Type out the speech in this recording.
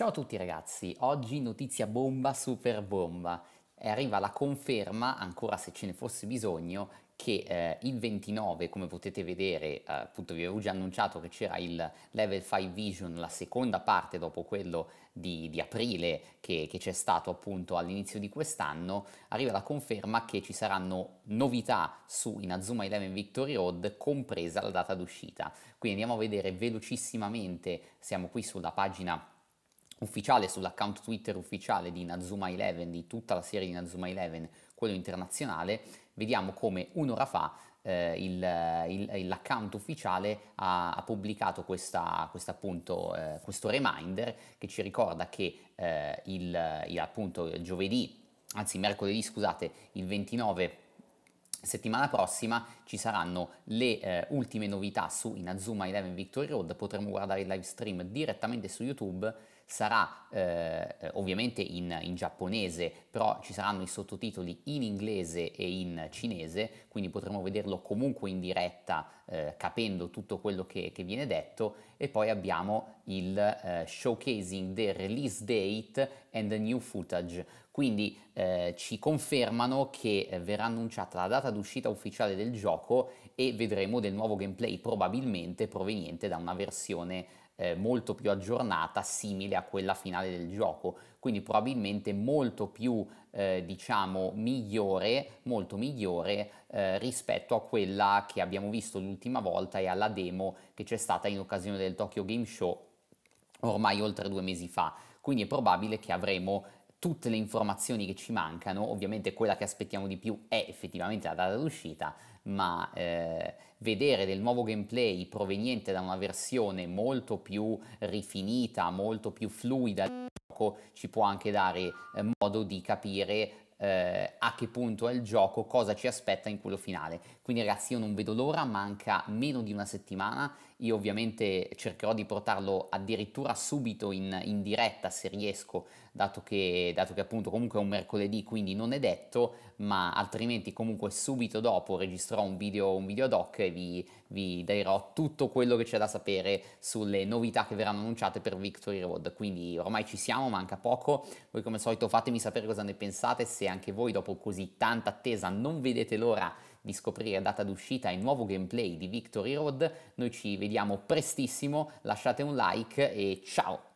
Ciao a tutti ragazzi, oggi notizia bomba super bomba. Arriva la conferma, ancora se ce ne fosse bisogno, che eh, il 29, come potete vedere, eh, appunto vi avevo già annunciato che c'era il Level 5 Vision, la seconda parte dopo quello di, di aprile che, che, c'è stato appunto all'inizio di quest'anno, arriva la conferma che ci saranno novità su Inazuma 11 Victory Road, compresa la data d'uscita. Quindi andiamo a vedere velocissimamente, siamo qui sulla pagina ufficiale sull'account Twitter ufficiale di Nazuma 11, di tutta la serie di Nazuma 11, quello internazionale, vediamo come un'ora fa eh, il, il, l'account ufficiale ha, ha pubblicato questa, questa appunto, eh, questo reminder che ci ricorda che eh, il, il, appunto, giovedì, anzi mercoledì scusate, il 29 Settimana prossima ci saranno le eh, ultime novità su Inazuma 11 Victory Road, potremo guardare il live stream direttamente su YouTube, sarà eh, ovviamente in, in, giapponese, però ci saranno i sottotitoli in inglese e in cinese, quindi potremo vederlo comunque in diretta eh, capendo tutto quello che, che, viene detto e poi abbiamo il eh, showcasing the release date and the new footage, quindi eh, ci confermano che eh, verrà annunciata la data data d'uscita ufficiale del gioco e vedremo del nuovo gameplay probabilmente proveniente da una versione eh, molto più aggiornata simile a quella finale del gioco quindi probabilmente molto più eh, diciamo migliore molto migliore eh, rispetto a quella che abbiamo visto l'ultima volta e alla demo che c'è stata in occasione del Tokyo Game Show ormai oltre due mesi fa quindi è probabile che avremo tutte le informazioni che ci mancano, ovviamente quella che aspettiamo di più è effettivamente la data d'uscita, ma eh, vedere del nuovo gameplay proveniente da una versione molto più rifinita, molto più fluida del gioco, ci può anche dare eh, modo di capire eh, a che punto è il gioco, cosa ci aspetta in quello finale. Quindi ragazzi io non vedo l'ora, manca meno di una settimana io ovviamente cercherò di portarlo addirittura subito in, in diretta se riesco, dato che, dato che appunto comunque è un mercoledì, quindi non è detto, ma altrimenti comunque subito dopo registrerò un video, un video ad hoc e vi, vi darò tutto quello che c'è da sapere sulle novità che verranno annunciate per Victory Road. Quindi ormai ci siamo, manca poco. Voi come al solito fatemi sapere cosa ne pensate, se anche voi dopo così tanta attesa non vedete l'ora di scoprire data d'uscita e nuovo gameplay di Victory Road. Noi ci vediamo prestissimo, lasciate un like e ciao!